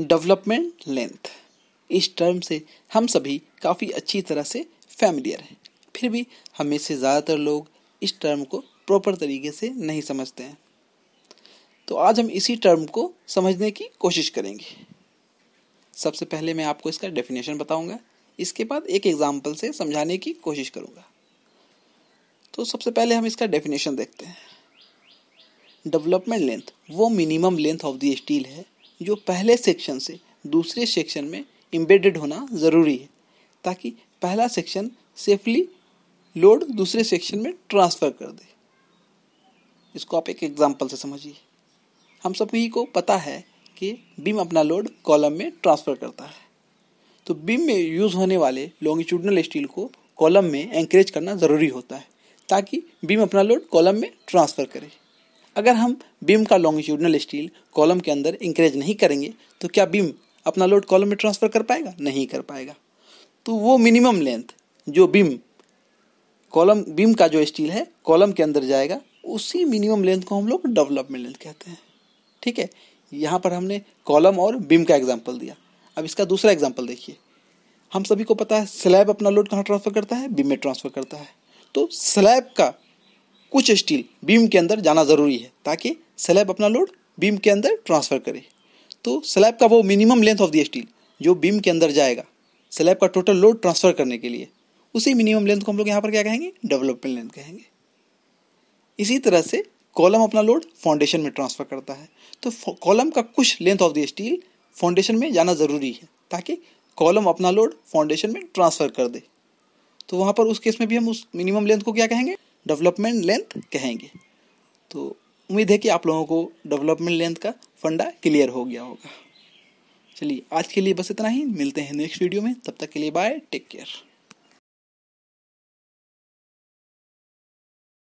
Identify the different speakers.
Speaker 1: development length इस term से हम सभी काफ़ी अच्छी तरह से फैमिलियर हैं फिर भी हमें से ज़्यादातर लोग इस टर्म को प्रॉपर तरीके से नहीं समझते हैं तो आज हम इसी टर्म को समझने की कोशिश करेंगे सबसे पहले मैं आपको इसका डेफिनेशन बताऊंगा इसके बाद एक एग्जाम्पल से समझाने की कोशिश करूंगा तो सबसे पहले हम इसका डेफिनेशन देखते हैं डेवलपमेंट लेंथ वो minimum length of the steel है जो पहले सेक्शन से दूसरे सेक्शन में एम्बेडेड होना ज़रूरी है ताकि पहला सेक्शन सेफली लोड दूसरे सेक्शन में ट्रांसफ़र कर दे इसको आप एक एग्जाम्पल से समझिए हम सभी को पता है कि बीम अपना लोड कॉलम में ट्रांसफ़र करता है तो बीम में यूज़ होने वाले लॉन्गिट्यूडनल स्टील को कॉलम में एंकरेज करना ज़रूरी होता है ताकि बीम अपना लोड कॉलम में ट्रांसफ़र करे अगर हम बीम का लॉन्गिट्यूडनल स्टील कॉलम के अंदर इंक्रेज नहीं करेंगे तो क्या बीम अपना लोड कॉलम में ट्रांसफ़र कर पाएगा नहीं कर पाएगा तो वो मिनिमम लेंथ जो बीम कॉलम बीम का जो स्टील है कॉलम के अंदर जाएगा उसी मिनिमम लेंथ को हम लोग डेवलपमेंट लेंथ कहते हैं ठीक है यहाँ पर हमने कॉलम और बीम का एग्जाम्पल दिया अब इसका दूसरा एग्जाम्पल देखिए हम सभी को पता है स्लैब अपना लोड कहाँ ट्रांसफ़र करता है बीम में ट्रांसफ़र करता है तो स्लैब का कुछ स्टील बीम के अंदर जाना ज़रूरी है ताकि स्लैब अपना लोड बीम के अंदर ट्रांसफ़र करे तो स्लैब का वो minimum length of the steel जो बीम के अंदर जाएगा स्लैब का टोटल लोड ट्रांसफ़र करने के लिए उसी मिनिमम लेंथ को हम लोग यहाँ पर क्या कहेंगे डेवलपमेंट लेंथ कहेंगे इसी तरह से कॉलम अपना लोड फाउंडेशन में ट्रांसफ़र करता है तो कॉलम का कुछ length of the steel foundation में जाना ज़रूरी है ताकि कॉलम अपना लोड फाउंडेशन में ट्रांसफ़र कर दे तो वहाँ पर उस केस में भी हम उस मिनिमम लेंथ को क्या कहेंगे डेवलपमेंट लेंथ कहेंगे तो उम्मीद है कि आप लोगों को डेवलपमेंट लेंथ का फंडा क्लियर हो गया होगा चलिए आज के लिए बस इतना ही मिलते हैं नेक्स्ट वीडियो में तब तक के लिए बाय टेक केयर